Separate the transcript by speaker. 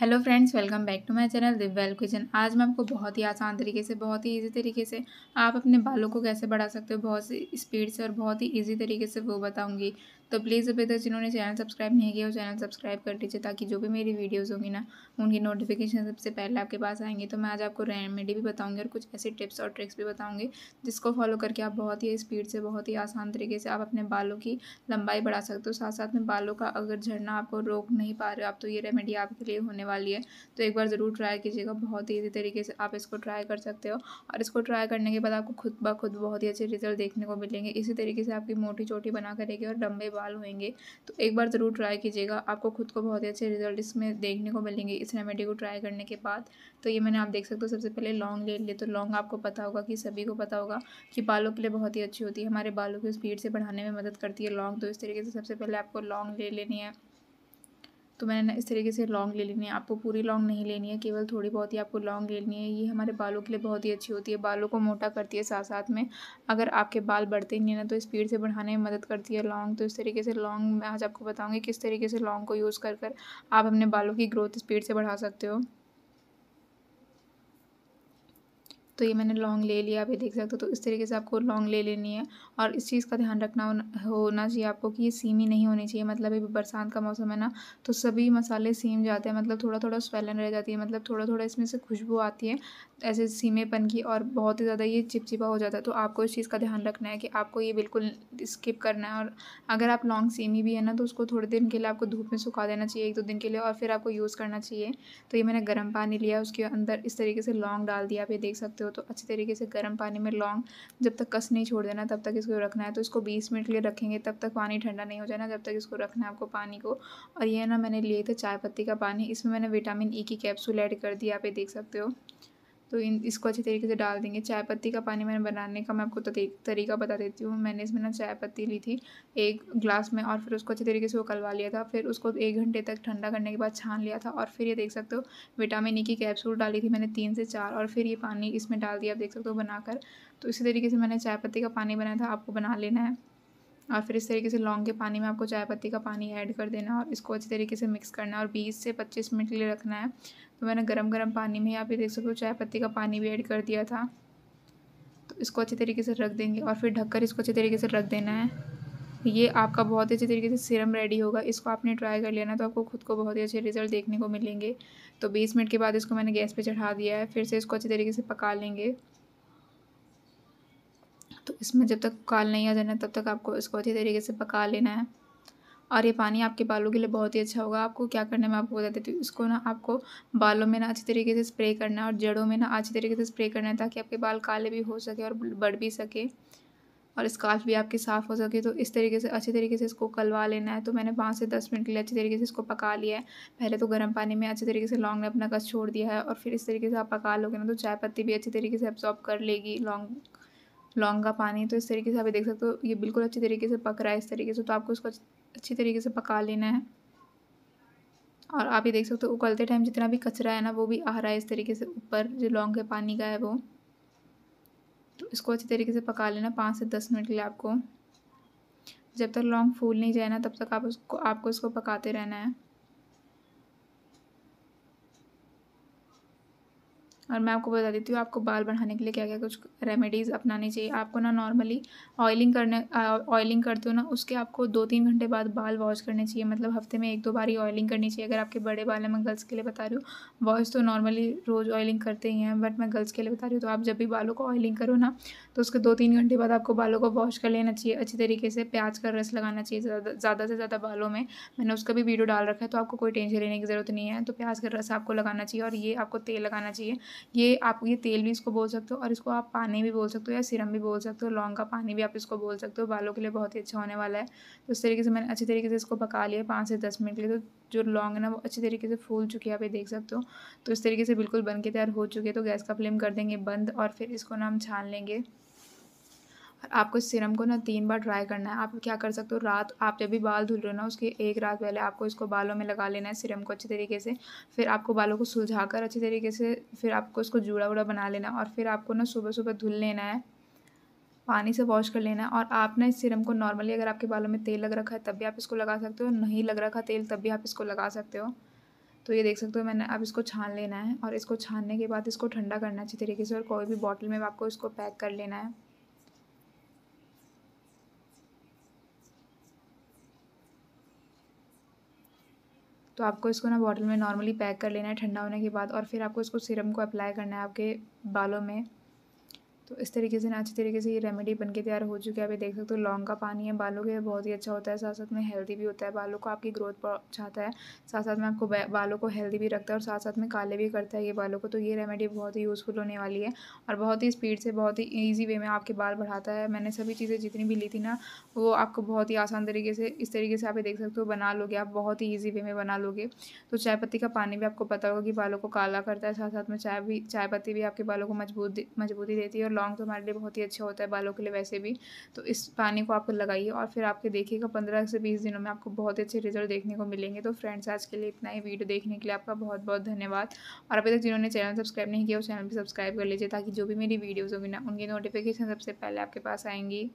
Speaker 1: hello friends welcome back to my channel Divyal kitchen आज मैं आपको बहुत ही आसान तरीके से बहुत ही इजी तरीके से आप अपने बालों को कैसे बढ़ा सकते हो बहुत सी स्पीड से और बहुत ही इजी तरीके से वो बताऊंगी तो प्लीज़ अभी तक जिन्होंने चैनल सब्सक्राइब नहीं किया वो चैनल सब्सक्राइब कर दीजिए ताकि जो भी मेरी वीडियोज़ होंगी ना उनकी नोटिफिकेशन सबसे पहले आपके पास आएंगे तो मैं आज आपको रेमेडी भी बताऊँगी और कुछ ऐसे टिप्स और ट्रिक्स भी बताऊँगी जिसको फॉलो करके आप बहुत ही स्पीड से बहुत ही आसान तरीके से आप अपने बालों की लंबाई बढ़ा सकते हो साथ साथ में बालों का अगर झड़ना आपको रोक नहीं पा रहे हो आप तो ये रेमेडी आपके लिए होने वाली है तो एक बार ज़रूर ट्राई कीजिएगा बहुत ही ईजी तरीके से आप इसको ट्राई कर सकते हो और इसको ट्राई करने के बाद आपको खुद ब खुद बहुत ही अच्छे रिजल्ट देखने को मिलेंगे इसी तरीके से आपकी मोटी चोटी बना करेगी और लंबे सवाल होंगे तो एक बार ज़रूर ट्राई कीजिएगा आपको खुद को बहुत ही अच्छे रिजल्ट इसमें देखने को मिलेंगे इस रेमेडी को ट्राई करने के बाद तो ये मैंने आप देख सकते हो सबसे पहले लॉन्ग ले लिया तो लॉन्ग आपको पता होगा कि सभी को पता होगा कि बालों के लिए बहुत ही अच्छी होती है हमारे बालों की स्पीड से बढ़ाने में मदद करती है लॉन्ग तो इस तरीके से सबसे पहले आपको लॉन्ग ले लेनी है तो मैंने इस तरीके से लॉन्ग ले लेनी है आपको पूरी लॉन्ग नहीं लेनी है केवल थोड़ी बहुत ही आपको लॉन्ग ले लेनी है ये हमारे बालों के लिए बहुत ही अच्छी होती है बालों को मोटा करती है साथ साथ में अगर आपके बाल बढ़ते ही है ना तो स्पीड से बढ़ाने में मदद करती है लॉन्ग तो इस तरीके से लॉन्ग मैं आज आपको बताऊँगी किस तरीके से लॉन्ग को यूज़ कर कर आप अपने बालों की ग्रोथ स्पीड से बढ़ा सकते हो तो ये मैंने लॉन्ग ले लिया आप ये देख सकते हो तो इस तरीके से आपको लॉन्ग ले लेनी है और इस चीज़ का ध्यान रखना होना चाहिए आपको कि ये सीमी नहीं होनी चाहिए मतलब अभी बरसात का मौसम है ना तो सभी मसाले सीम जाते हैं मतलब थोड़ा थोड़ा स्वेलन रह जाती है मतलब थोड़ा थोड़ा इसमें से खुशबू आती है ऐसे सीमेपन की और बहुत ही ज़्यादा ये चिपचिपा हो जाता है तो आपको इस चीज़ का ध्यान रखना है कि आपको ये बिल्कुल स्किप करना है और अगर आप लॉन्ग सीमी भी है ना तो उसको थोड़े दिन के लिए आपको धूप में सुखा देना चाहिए एक दो दिन के लिए और फिर आपको यूज़ करना चाहिए तो ये मैंने गर्म पानी लिया उसके अंदर इस तरीके से लॉन्ग डाल दिया आप ये देख सकते हो हो तो अच्छे तरीके से गर्म पानी में लॉन्ग जब तक कस नहीं छोड़ देना तब तक इसको रखना है तो इसको बीस मिनट के लिए रखेंगे तब तक पानी ठंडा नहीं हो जाना जब तक इसको रखना है आपको पानी को और ये ना मैंने लिए थे चाय पत्ती का पानी इसमें मैंने विटामिन ई e की कैप्सूल ऐड कर दी आप ये देख सकते हो तो इन इसको अच्छी तरीके से डाल देंगे चाय पत्ती का पानी मैंने बनाने का मैं आपको तरीका बता देती हूँ मैंने इसमें ना चाय पत्ती ली थी एक ग्लास में और फिर उसको अच्छी तरीके से उकलवा लिया था फिर उसको एक घंटे तक ठंडा करने के बाद छान लिया था और फिर ये देख सकते हो विटामिन ई e की कैप्सूल डाली थी मैंने तीन से चार और फिर ये पानी इसमें डाल दिया आप देख सकते हो बनाकर तो इसी तरीके से मैंने चाय पत्ती का पानी बनाया था आपको बना लेना है और फिर इस तरीके से लौंग के पानी में आपको चाय पत्ती का पानी ऐड कर देना और इसको अच्छी तरीके से मिक्स करना है और बीस से पच्चीस मिनट के लिए रखना है तो मैंने गरम गरम पानी में आप ये देख सकते हो चाय पत्ती का पानी भी ऐड कर दिया था तो इसको अच्छी तरीके से रख देंगे और फिर ढककर इसको अच्छी तरीके से रख देना है ये आपका बहुत ही अच्छे तरीके से सीरम रेडी होगा इसको आपने ट्राई कर लेना तो आपको खुद को बहुत ही अच्छे रिजल्ट देखने को मिलेंगे तो 20 मिनट के बाद इसको मैंने गैस पे चढ़ा दिया है फिर से इसको अच्छे तरीके से पका लेंगे तो इसमें जब तक काल नहीं आ जाना तब तक आपको इसको अच्छी तरीके से पका लेना है और ये पानी आपके बालों के लिए बहुत ही अच्छा होगा आपको क्या करना है मैं आपको बता देती हूँ इसको ना आपको बालों में ना अच्छी तरीके से स्प्रे करना है और जड़ों में ना अच्छी तरीके से स्प्रे करना है ताकि आपके बाल काले भी हो सके और बढ़ भी सके और स्काफ़ भी आपके साफ़ हो सके तो इस तरीके से अच्छे तरीके से इसको कलवा लेना है तो मैंने पाँच से दस मिनट के लिए अच्छे तरीके से इसको पका लिया है पहले तो गर्म पानी में अच्छे तरीके से लौंग ने अपना कस छोड़ दिया है और फिर इस तरीके से आप पका लोगे ना तो चाय पत्ती भी अच्छी तरीके से एब्जॉर्ब कर लेगी लौंग लौंग का पानी तो इस तरीके से आप देख सकते हो ये बिल्कुल अच्छी तरीके से पक रहा है इस तरीके से तो आपको इसको अच्छी तरीके से पका लेना है और आप ये देख सकते हो उकलते टाइम जितना भी कचरा है ना वो भी आ रहा है इस तरीके से ऊपर जो लौंग के पानी का है वो तो इसको अच्छी तरीके से पका लेना पाँच से दस मिनट के लिए आपको जब तक लौंग फूल नहीं जाए ना तब तक आप उसको आपको इसको पकाते रहना है और मैं आपको बता देती हूँ आपको बाल बढ़ाने के लिए क्या क्या कुछ रेमेडीज़ अपनानी चाहिए आपको ना नॉर्मली ऑयलिंग करने ऑयलिंग करते हो ना उसके आपको दो तीन घंटे बाद बाल वॉश करने चाहिए मतलब हफ्ते में एक दो बार ही ऑयलिंग करनी चाहिए अगर आपके बड़े बाल हैं मैं गर्ल्स के लिए बता रही हूँ बॉयज़ तो नॉर्मली रोज़ ऑयलिंग करते ही हैं बट मैं गर्ल्स के लिए बता रही हूँ तो आप जब भी बालों को ऑयलिंग करो ना तो उसके दो तीन घंटे बाद आपको बालों को वॉश कर लेना चाहिए अच्छी तरीके से प्याज का रस लगाना चाहिए ज़्यादा से ज़्यादा बालों में मैंने उसका भी वीडियो डाल रखा है तो आपको कोई टेंशन लेने की ज़रूरत नहीं है तो प्याज का रस आपको लगाना चाहिए और ये आपको तेल लगाना चाहिए ये आप ये तेल भी इसको बोल सकते हो और इसको आप पानी भी बोल सकते हो या सिरम भी बोल सकते हो लौंग का पानी भी आप इसको बोल सकते हो बालों के लिए बहुत ही अच्छा होने वाला है तो इस तरीके से मैंने अच्छी तरीके से इसको पका लिया पाँच से दस मिनट के लिए तो जो लौंग है ना वो अच्छी तरीके से फूल चुके हैं आप ये देख सकते हो तो इस तरीके से बिल्कुल बन के तैयार हो चुके हैं तो गैस का फ्लेम कर देंगे बंद और फिर इसको ना हम छान लेंगे आपको इस सिरम को ना तीन बार ट्राई करना है आप क्या कर सकते हो रात आप जब भी बाल धुल रहे हो ना उसके एक रात पहले आपको इसको बालों में लगा लेना है सिरम को अच्छे तरीके से फिर आपको बालों को सुलझा कर अच्छे तरीके से फिर आपको इसको जूड़ा वूड़ा बना लेना है और फिर आपको ना सुबह सुबह धुल लेना है पानी से वॉश कर लेना है और आप ना इस सिरम को नॉर्मली अगर आपके बालों में तेल लग रखा है तब भी आप इसको लगा सकते हो नहीं लग रखा तेल तब भी आप इसको लगा सकते हो तो ये देख सकते हो मैंने अब इसको छान लेना है और इसको छानने के बाद इसको ठंडा करना है अच्छी तरीके से और कोई भी बॉटल में आपको इसको पैक कर लेना है तो आपको इसको ना बॉटल में नॉर्मली पैक कर लेना है ठंडा होने के बाद और फिर आपको इसको सिरम को अप्लाई करना है आपके बालों में तो इस तरीके से ना अच्छी तरीके से ये रेमेडी बन के तैयार हो चुकी है आप देख सकते हो लौंग का पानी है बालों के बहुत ही अच्छा होता है साथ साथ में हेल्दी भी होता है बालों को आपकी ग्रोथ चाहता है साथ साथ में आपको बालों को हेल्दी भी रखता है और साथ साथ में काले भी करता है ये बालों को तो ये रेमेडी बहुत ही यूज़फुल होने वाली है और बहुत ही स्पीड से बहुत ही ईजी वे में आपके बाल बढ़ाता है मैंने सभी चीज़ें जितनी भी ली थी ना वो आपको बहुत ही आसान तरीके से इस तरीके से आप देख सकते हो बना लोगे आप बहुत ही ईजी वे में बना लोगे तो चाय पत्ती का पानी भी आपको पता होगा कि बालों को काला करता है साथ साथ में चाय भी चाय पत्ती भी आपके बालों को मजबूत मजबूती देती है और लॉन्ग तो हमारे लिए बहुत ही अच्छा होता है बालों के लिए वैसे भी तो इस पानी को आप लगाइए और फिर आपके देखिएगा पंद्रह से बीस दिनों में आपको बहुत अच्छे रिजल्ट देखने को मिलेंगे तो फ्रेंड्स आज के लिए इतना ही वीडियो देखने के लिए आपका बहुत बहुत धन्यवाद और अभी तक जिन्होंने चैनल सब्सक्राइब नहीं किया वो चैनल भी सब्सक्राइब कर लीजिए ताकि जो भी मेरी वीडियोज़ होगी ना उनकी नोटिफिकेशन सबसे पहले आपके पास आएंगी